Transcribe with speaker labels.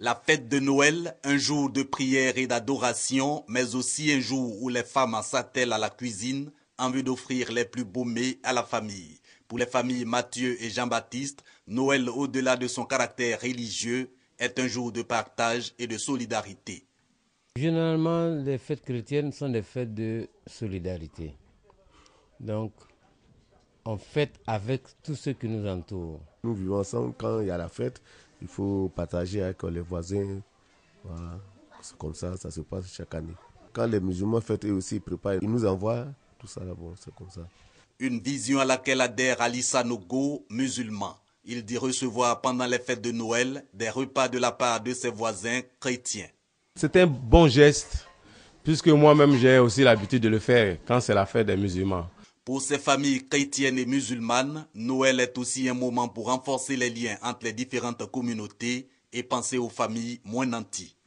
Speaker 1: La fête de Noël, un jour de prière et d'adoration, mais aussi un jour où les femmes s'attellent à la cuisine en vue d'offrir les plus beaux mets à la famille. Pour les familles Mathieu et Jean-Baptiste, Noël, au-delà de son caractère religieux, est un jour de partage et de solidarité.
Speaker 2: Généralement, les fêtes chrétiennes sont des fêtes de solidarité. Donc, on fête avec tous ceux qui nous entourent nous vivons ensemble. Quand il y a la fête, il faut partager avec
Speaker 3: les voisins. C'est comme ça, ça se passe chaque année. Quand les musulmans fêtent, eux aussi, ils préparent, ils nous envoient tout ça là, c'est comme ça.
Speaker 1: Une vision à laquelle adhère Alissa Nogo, musulman. Il dit recevoir pendant les fêtes de Noël des repas de la part de ses voisins chrétiens.
Speaker 4: C'est un bon geste, puisque moi-même j'ai aussi l'habitude de le faire quand c'est la fête des musulmans.
Speaker 1: Pour ces familles chrétiennes et musulmanes, Noël est aussi un moment pour renforcer les liens entre les différentes communautés et penser aux familles moins nanties.